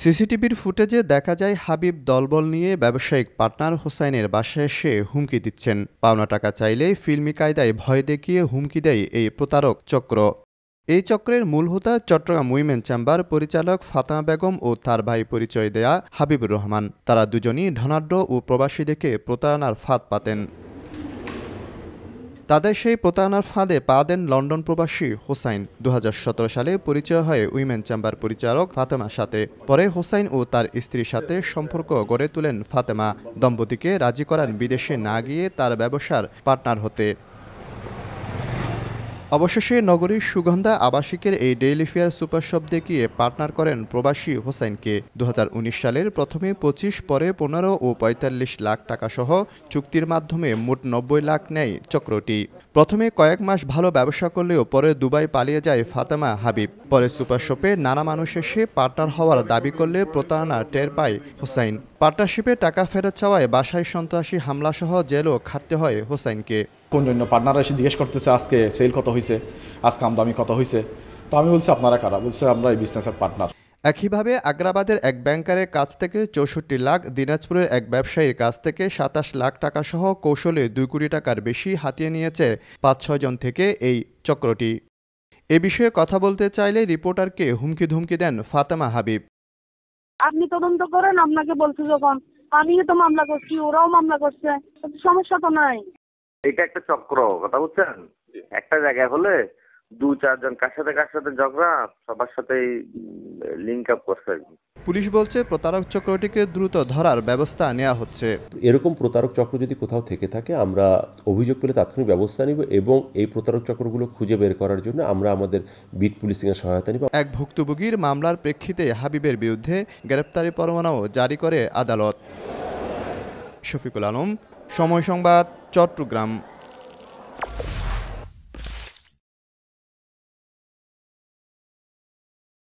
সিসিটিভির ফুটেজে দেখা যায় হাবিব দলবল নিয়ে ব্যবসায়িক পার্টনার হোসাইনের বাসায় এসে হুমকি দিচ্ছেন পাওনা টাকা চাইলে ফিল্মি কায়দায় ভয় দেখিয়ে হুমকি দেয় এই প্রতারক চক্র এই চক্রের মূল হোতা চট্টগ্রাম উইমেন চেম্বার পরিচালক ফাতামা বেগম ও তার ভাই পরিচয় দেয়া হাবিবুর রহমান তারা দুজনই ধনাঢ্য ও প্রবাসীদেরকে প্রতারণার ফাঁদ পাতেন তাদের সেই প্রতারণার ফাঁদে পা দেন লন্ডন প্রবাসী হোসাইন দু সালে পরিচয় হয় উইমেন চেম্বার পরিচালক ফাতেমার সাথে পরে হোসাইন ও তার স্ত্রীর সাথে সম্পর্ক গড়ে তোলেন ফাতেমা দম্পতিকে রাজি করান বিদেশে না গিয়ে তার ব্যবসার পার্টনার হতে অবশেষে নগরীর সুগন্ধা আবাসিকের এই ডেইলি ফেয়ার সুপার শপ দেখিয়ে পার্টনার করেন প্রবাসী হোসেনকে দু সালের প্রথমে পঁচিশ পরে পনেরো ও পঁয়তাল্লিশ লাখ টাকা সহ চুক্তির মাধ্যমে মোট নব্বই লাখ নেয় চক্রটি প্রথমে কয়েক মাস ভালো ব্যবসা করলেও পরে দুবাই পালিয়ে যায় ফাতেমা হাবিব পরে সুপার শপে নানা মানুষ এসে পার্টনার হওয়ার দাবি করলে প্রতারণা টের পায় হোসাইন পার্টনারশিপে টাকা ফেরত চাওয়ায় বাসায় সন্ত্রাসী হামলাসহ জেলও খাটতে হয় হোসাইনকে কোন জন্য পার্টনাররা এসে জিজ্ঞেস করতেছে আজকে সেল কত হয়েছে আজকে আমদামি কত হয়েছে তো আমি বলছি আপনারা কারা বলছে আমরা এই বিজনেসের পার্টনার একইভাবে আগ্রাবাদের এক ব্যাংকারের কাছ থেকে চৌষট্টি লাখ দিনাজপুরের এক ব্যবসায়ীর কাছ থেকে সাতাশ লাখ টাকা সহ কৌশলে দুই কোটি টাকার বেশি হাতিয়ে নিয়েছে পাঁচ ছয়জন থেকে এই চক্রটি এ বিষয়ে কথা বলতে চাইলে রিপোর্টারকে হুমকি ধুমকি দেন ফাতেমা হাবিব আপনি তদন্ত করেন আপনাকে বলছে যখন আমিও তো মামলা করছি ওরাও মামলা করছে সমস্যা তো নাই এটা একটা চক্র কথা বুঝছেন একটা জায়গায় হলে দু চারজন কার সাথে কার সাথে ঝগড়া সবার সাথে লিঙ্ক আপ করছে পুলিশ বলছে প্রতারক চক্রটিকে দ্রুত ধরার ব্যবস্থা নেওয়া হচ্ছে এরকম প্রতারক চক্র যদি কোথাও থেকে থাকে আমরা অভিযোগ পেলে তাৎক্ষণিক ব্যবস্থা নিব এবং এই প্রতারক চক্রগুলো খুঁজে বের করার জন্য আমরা আমাদের বিট পুলিশিং এর সহায়তা নিব এক ভুক্তভোগীর মামলার প্রেক্ষিতে হাবিবের বিরুদ্ধে গ্রেপ্তারি পরোয়ানাও জারি করে আদালত শফিকুল আলম সময় সংবাদ চট্টগ্রাম